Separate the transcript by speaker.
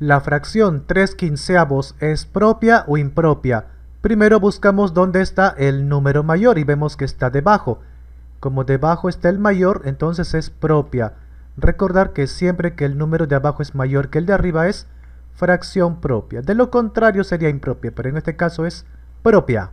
Speaker 1: La fracción 3 quinceavos es propia o impropia. Primero buscamos dónde está el número mayor y vemos que está debajo. Como debajo está el mayor, entonces es propia. Recordar que siempre que el número de abajo es mayor que el de arriba es fracción propia. De lo contrario sería impropia, pero en este caso es propia.